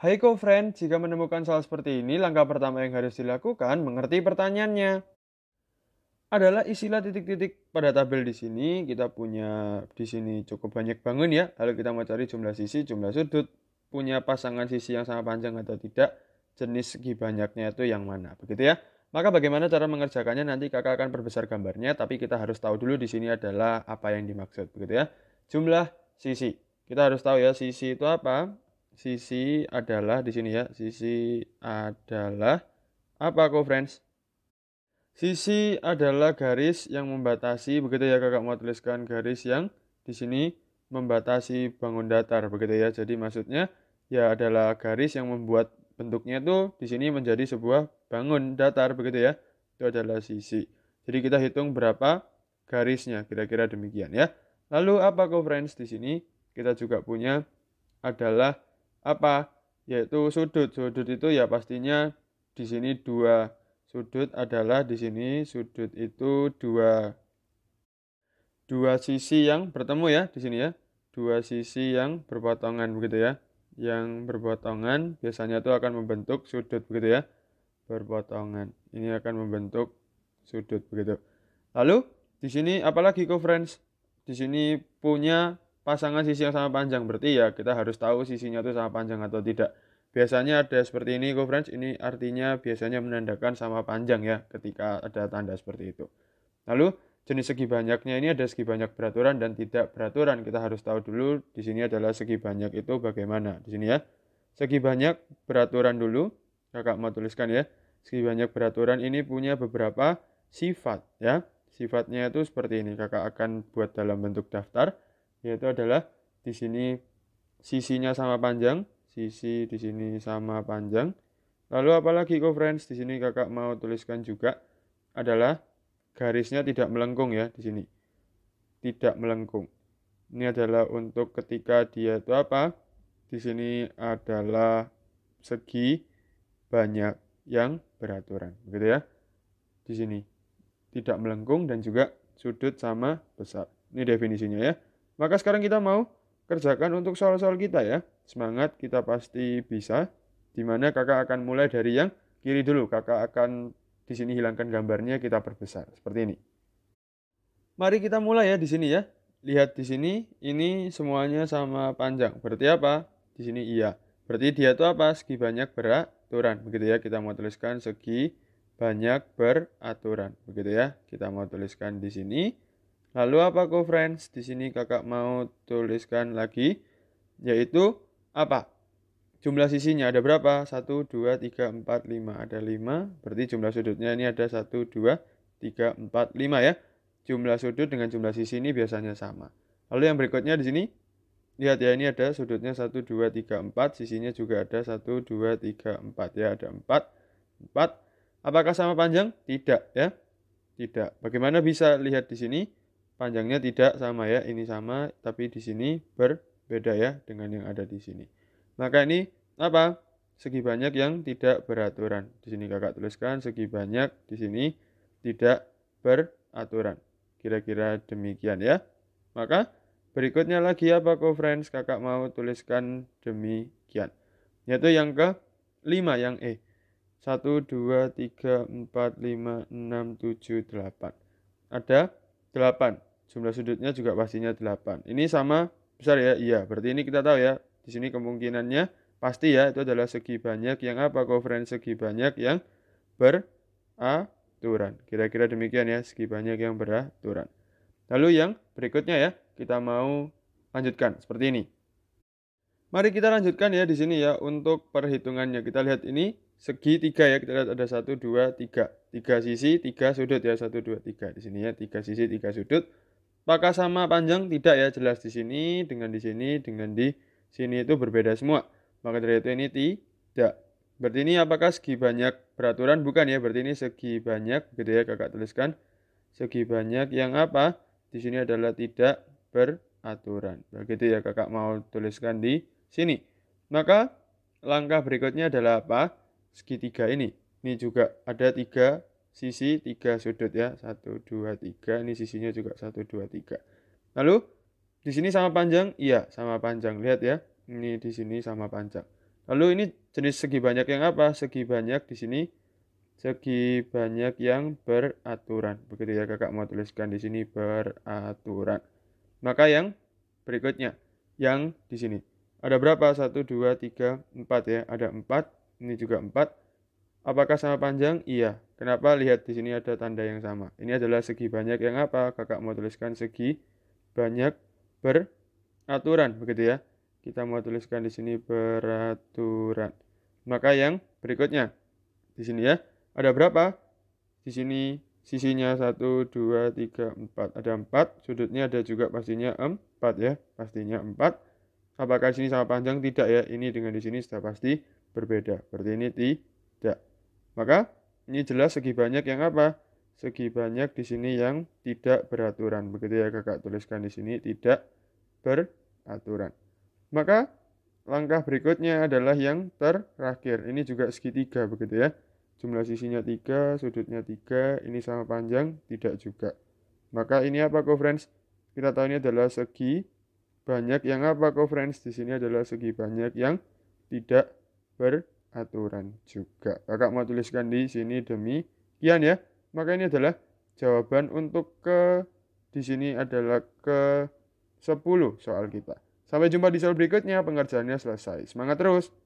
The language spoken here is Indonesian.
Hai co-friend, jika menemukan soal seperti ini, langkah pertama yang harus dilakukan mengerti pertanyaannya. Adalah isilah titik-titik pada tabel di sini, kita punya di sini cukup banyak bangun ya. Lalu kita mau cari jumlah sisi, jumlah sudut, punya pasangan sisi yang sama panjang atau tidak, jenis segi banyaknya itu yang mana, begitu ya. Maka bagaimana cara mengerjakannya nanti kakak akan perbesar gambarnya, tapi kita harus tahu dulu di sini adalah apa yang dimaksud, begitu ya. Jumlah sisi, kita harus tahu ya sisi itu apa sisi adalah di sini ya. Sisi adalah apa kok friends? Sisi adalah garis yang membatasi begitu ya kakak mau tuliskan garis yang di sini membatasi bangun datar begitu ya. Jadi maksudnya ya adalah garis yang membuat bentuknya itu di sini menjadi sebuah bangun datar begitu ya. Itu adalah sisi. Jadi kita hitung berapa garisnya kira-kira demikian ya. Lalu apa kok friends di sini kita juga punya adalah apa? Yaitu sudut. Sudut itu ya pastinya di sini dua. Sudut adalah di sini sudut itu dua. Dua sisi yang bertemu ya di sini ya. Dua sisi yang berpotongan begitu ya. Yang berpotongan biasanya itu akan membentuk sudut begitu ya. Berpotongan. Ini akan membentuk sudut begitu. Lalu di sini apalagi co friends? Di sini punya pasangan sisi yang sama panjang berarti ya kita harus tahu sisinya itu sama panjang atau tidak biasanya ada seperti ini go friends ini artinya biasanya menandakan sama panjang ya ketika ada tanda seperti itu lalu jenis segi banyaknya ini ada segi banyak beraturan dan tidak beraturan kita harus tahu dulu di sini adalah segi banyak itu bagaimana di sini ya segi banyak beraturan dulu kakak mau tuliskan ya segi banyak beraturan ini punya beberapa sifat ya sifatnya itu seperti ini kakak akan buat dalam bentuk daftar yaitu adalah di sini sisinya sama panjang, sisi di sini sama panjang. Lalu apalagi kok friends di sini kakak mau tuliskan juga adalah garisnya tidak melengkung ya di sini. Tidak melengkung. Ini adalah untuk ketika dia itu apa? Di sini adalah segi banyak yang beraturan, begitu ya. Di sini tidak melengkung dan juga sudut sama besar. Ini definisinya ya. Maka sekarang kita mau kerjakan untuk soal-soal kita ya. Semangat, kita pasti bisa. Dimana kakak akan mulai dari yang kiri dulu. Kakak akan di sini hilangkan gambarnya, kita perbesar. Seperti ini. Mari kita mulai ya di sini ya. Lihat di sini, ini semuanya sama panjang. Berarti apa? Di sini iya. Berarti dia itu apa? Segi banyak beraturan. Begitu ya, kita mau tuliskan segi banyak beraturan. Begitu ya, kita mau tuliskan di sini Lalu apa co-friends? Di sini kakak mau tuliskan lagi, yaitu apa? Jumlah sisinya ada berapa? 1, 2, 3, 4, 5. Ada 5, berarti jumlah sudutnya ini ada 1, 2, 3, 4, 5 ya. Jumlah sudut dengan jumlah sisi ini biasanya sama. Lalu yang berikutnya di sini, lihat ya ini ada sudutnya 1, 2, 3, 4. Sisinya juga ada 1, 2, 3, 4 ya. Ada 4, 4. Apakah sama panjang? Tidak ya. Tidak. Bagaimana bisa lihat di sini? panjangnya tidak sama ya, ini sama, tapi di sini berbeda ya dengan yang ada di sini. Maka ini apa? Segi banyak yang tidak beraturan. Di sini kakak tuliskan segi banyak, di sini tidak beraturan. Kira-kira demikian ya. Maka berikutnya lagi apa kok friends kakak mau tuliskan demikian. Yaitu yang ke 5 yang E. 1, 2, 3, 4, 5, 6, 7, 8. Ada 8 jumlah sudutnya juga pastinya 8 ini sama besar ya iya berarti ini kita tahu ya di sini kemungkinannya pasti ya itu adalah segi banyak yang apa covarian segi banyak yang beraturan kira-kira demikian ya segi banyak yang beraturan lalu yang berikutnya ya kita mau lanjutkan seperti ini Mari kita lanjutkan ya di sini ya untuk perhitungannya. Kita lihat ini segi tiga ya. Kita lihat ada satu dua tiga tiga sisi tiga sudut ya satu dua tiga di sini ya tiga sisi tiga sudut. Apakah sama panjang? Tidak ya, jelas di sini dengan di sini dengan di sini itu berbeda semua. Maka dari itu ini tidak. Berarti ini apakah segi banyak peraturan? Bukan ya, berarti ini segi banyak, gitu ya kakak tuliskan. Segi banyak yang apa? Di sini adalah tidak beraturan. Begitu ya kakak mau tuliskan di sini. Maka langkah berikutnya adalah apa? Segitiga ini. Ini juga ada tiga sisi tiga sudut ya satu dua tiga ini sisinya juga satu dua tiga lalu di sini sama panjang iya sama panjang lihat ya ini di sini sama panjang lalu ini jenis segi banyak yang apa segi banyak di sini segi banyak yang beraturan begitu ya kakak mau tuliskan di sini beraturan maka yang berikutnya yang di sini ada berapa satu dua tiga empat ya ada empat ini juga empat Apakah sama panjang? Iya. Kenapa? Lihat di sini ada tanda yang sama. Ini adalah segi banyak yang apa? Kakak mau tuliskan segi banyak beraturan, begitu ya. Kita mau tuliskan di sini beraturan. Maka yang berikutnya di sini ya. Ada berapa? Di sini sisinya 1 2 3 4. Ada 4, sudutnya ada juga pastinya 4 ya. Pastinya 4. Apakah di sini sama panjang? Tidak ya. Ini dengan di sini sudah pasti berbeda. Berarti ini tidak. Maka ini jelas segi banyak yang apa? Segi banyak di sini yang tidak beraturan. Begitu ya kakak tuliskan di sini tidak beraturan. Maka langkah berikutnya adalah yang terakhir. Ini juga segitiga begitu ya. Jumlah sisinya 3, sudutnya 3, ini sama panjang, tidak juga. Maka ini apa kok friends? Kita tahu ini adalah segi banyak yang apa kok friends? Di sini adalah segi banyak yang tidak beraturan aturan juga. Kakak mau tuliskan di sini demi kian ya. Maka ini adalah jawaban untuk ke di sini adalah ke 10 soal kita. Sampai jumpa di soal berikutnya, pengerjaannya selesai. Semangat terus!